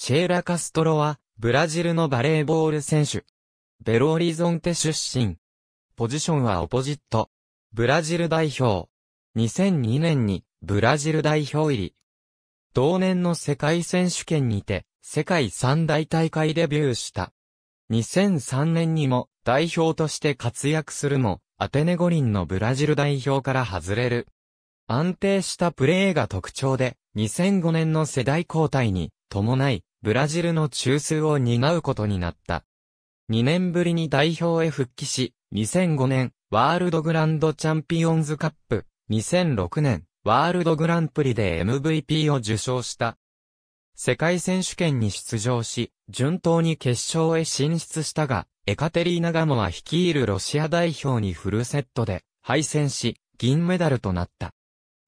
シェーラ・カストロは、ブラジルのバレーボール選手。ベローリゾンテ出身。ポジションはオポジット。ブラジル代表。2002年に、ブラジル代表入り。同年の世界選手権にて、世界三大大会デビューした。2003年にも代表として活躍するも、アテネ五輪のブラジル代表から外れる。安定したプレーが特徴で、2005年の世代交代に伴い、ブラジルの中枢を担うことになった。2年ぶりに代表へ復帰し、2005年、ワールドグランドチャンピオンズカップ、2006年、ワールドグランプリで MVP を受賞した。世界選手権に出場し、順当に決勝へ進出したが、エカテリーナガモは率いるロシア代表にフルセットで敗戦し、銀メダルとなった。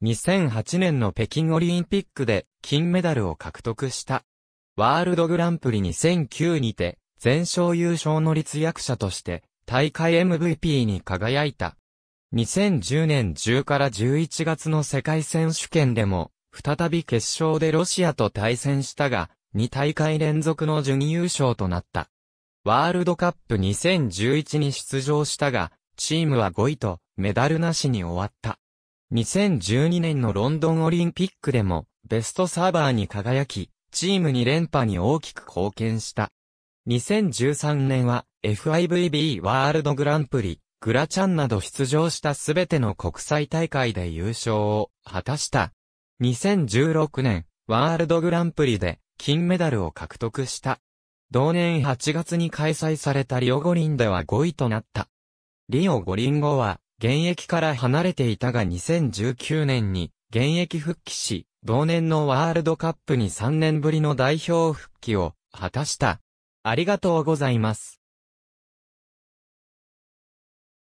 2008年の北京オリンピックで金メダルを獲得した。ワールドグランプリ2009にて、全勝優勝の立役者として、大会 MVP に輝いた。2010年10から11月の世界選手権でも、再び決勝でロシアと対戦したが、2大会連続の準優勝となった。ワールドカップ2011に出場したが、チームは5位と、メダルなしに終わった。2012年のロンドンオリンピックでも、ベストサーバーに輝き、チームに連覇に大きく貢献した。2013年は FIVB ワールドグランプリ、グラチャンなど出場したすべての国際大会で優勝を果たした。2016年、ワールドグランプリで金メダルを獲得した。同年8月に開催されたリオ五輪では5位となった。リオ五輪後は、現役から離れていたが2019年に現役復帰し、同年のワールドカップに3年ぶりの代表復帰を果たした。ありがとうございます。